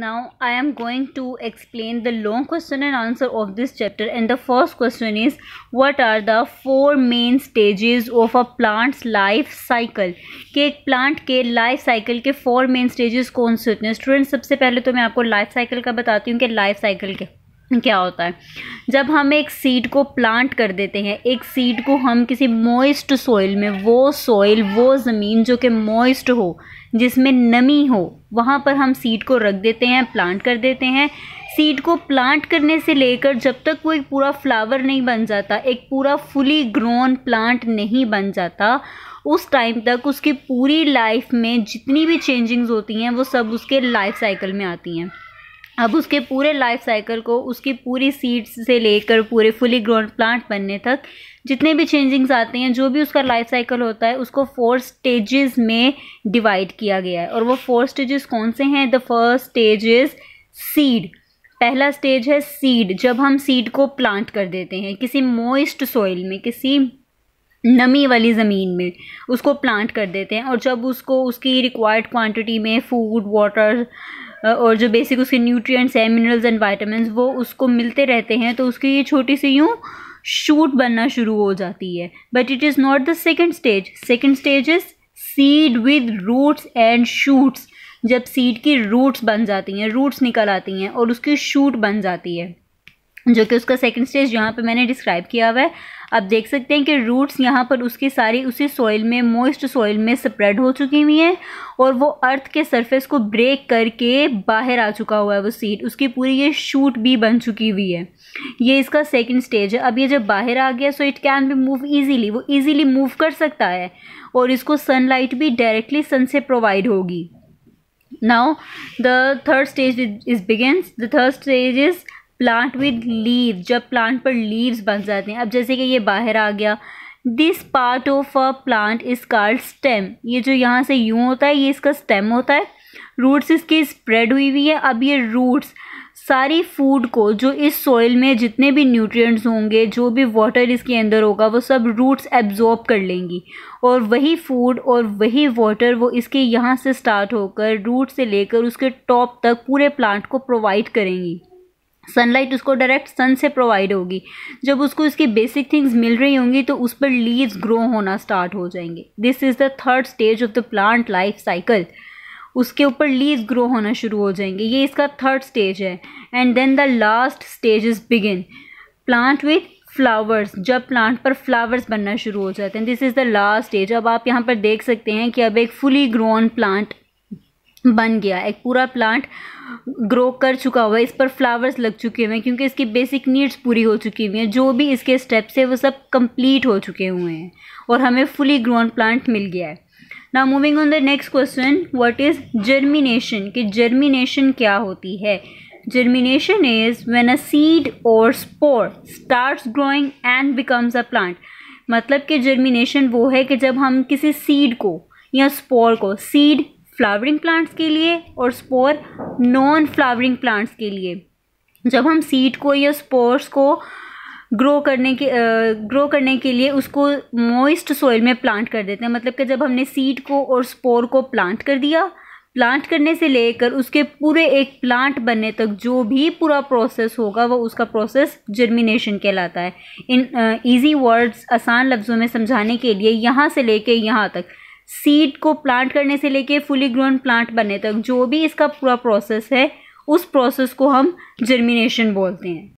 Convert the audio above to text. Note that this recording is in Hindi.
Now I am going to explain the long question and answer of this chapter and the first question is what are the four main stages of a plant's life cycle कि एक plant के life cycle के four main stages कौन से होते हैं students सबसे पहले तो मैं आपको life cycle का बताती हूँ कि life cycle के क्या होता है जब हम एक सीड को प्लांट कर देते हैं एक सीड को हम किसी मॉइस्ट सॉइल में वो सॉइल वो ज़मीन जो कि मॉइस्ट हो जिसमें नमी हो वहाँ पर हम सीड को रख देते हैं प्लांट कर देते हैं सीड को प्लांट करने से लेकर जब तक वो एक पूरा फ्लावर नहीं बन जाता एक पूरा फुली ग्रोन प्लांट नहीं बन जाता उस टाइम तक उसकी पूरी लाइफ में जितनी भी चेंजिंग्स होती हैं वो सब उसके लाइफ साइकिल में आती हैं अब उसके पूरे लाइफ साइकिल को उसकी पूरी सीड्स से लेकर पूरे फुली ग्रोन प्लांट बनने तक जितने भी चेंजिंग्स आते हैं जो भी उसका लाइफ साइकिल होता है उसको फोर स्टेजेस में डिवाइड किया गया है और वो फोर स्टेजेस कौन से हैं the first stage is seed पहला स्टेज है सीड जब हम सीड को प्लांट कर देते हैं किसी मोइस्ट सॉइल में किसी नमी वाली ज़मीन में उसको प्लांट कर देते हैं और जब उसको उसकी रिक्वायर्ड क्वांटिटी में फूड वाटर और जो बेसिक उसके न्यूट्रिएंट्स हैं मिनरल्स एंड वाइटामस वो उसको मिलते रहते हैं तो उसकी ये छोटी सी यूँ शूट बनना शुरू हो जाती है but it is not the second stage second stage is seed with roots and shoots जब सीड की रूट्स बन जाती हैं रूट्स निकल आती हैं और उसकी शूट बन जाती है जो कि उसका सेकेंड स्टेज यहाँ पे मैंने डिस्क्राइब किया हुआ है आप देख सकते हैं कि रूट्स यहाँ पर उसकी सारी उसी सॉइल में मोइस्ट सॉइल में स्प्रेड हो चुकी हुई हैं और वो अर्थ के सरफेस को ब्रेक करके बाहर आ चुका हुआ है वो सीड उसकी पूरी ये शूट भी बन चुकी हुई है ये इसका सेकेंड स्टेज है अब ये जब बाहर आ गया so it can be move easily वो ईजीली मूव कर सकता है और इसको सनलाइट भी डायरेक्टली सन से प्रोवाइड होगी now the third stage is begins the third stage is plant with leave जब प्लांट पर लीव्स बन जाते हैं अब जैसे कि ये बाहर आ गया this part of a plant is called stem ये जो यहाँ से यूँ होता है ये इसका स्टेम होता है रूट्स इसकी स्प्रेड हुई हुई है अब ये रूट्स सारी फूड को जो इस सॉइल में जितने भी न्यूट्रिएंट्स होंगे जो भी वाटर इसके अंदर होगा वो सब रूट्स एब्जॉर्ब कर लेंगी और वही फूड और वही वाटर वो इसके यहाँ से स्टार्ट होकर रूट से लेकर उसके टॉप तक पूरे प्लांट को प्रोवाइड करेंगी सनलाइट उसको डायरेक्ट सन से प्रोवाइड होगी जब उसको इसकी बेसिक थिंग्स मिल रही होंगी तो उस पर लीव्स ग्रो होना स्टार्ट हो जाएंगे this is the third stage of the plant life cycle उसके ऊपर लीव्स ग्रो होना शुरू हो जाएंगे ये इसका थर्ड स्टेज है and then the last stage is begin plant with flowers जब प्लांट पर फ्लावर्स बनना शुरू हो जाते हैं this is the last stage अब आप यहाँ पर देख सकते हैं कि अब एक फुली ग्रोन प्लांट बन गया एक पूरा प्लांट ग्रो कर चुका हुआ है इस पर फ्लावर्स लग चुके हुए हैं क्योंकि इसकी बेसिक नीड्स पूरी हो चुकी हुई हैं जो भी इसके स्टेप्स है वो सब कंप्लीट हो चुके हुए हैं और हमें फुली ग्रोन प्लांट मिल गया है ना moving on the next question what is germination कि जर्मिनेशन क्या होती है germination is when a seed और spore start growing and becomes a plant मतलब कि जर्मिनेशन वो है कि जब हम किसी सीड को या स्पोर को सीड फ्लावरिंग प्लांट्स के लिए और स्पोर नॉन फ्लावरिंग प्लांट्स के लिए जब हम सीड को या स्पोर्स को ग्रो करने के ग्रो करने के लिए उसको मोइस्ट सोइल में प्लांट कर देते हैं मतलब कि जब हमने सीड को और स्पोर को प्लांट कर दिया प्लांट करने से लेकर उसके पूरे एक प्लांट बनने तक जो भी पूरा प्रोसेस होगा वो उसका प्रोसेस जर्मिनेशन कहलाता है इन इजी वर्ड्स आसान लफ्ज़ों में समझाने के लिए यहाँ से लेके यहाँ तक सीड को प्लांट करने से लेके फुली ग्रोन प्लांट बनने तक जो भी इसका पूरा प्रोसेस है उस प्रोसेस को हम जर्मिनेशन बोलते हैं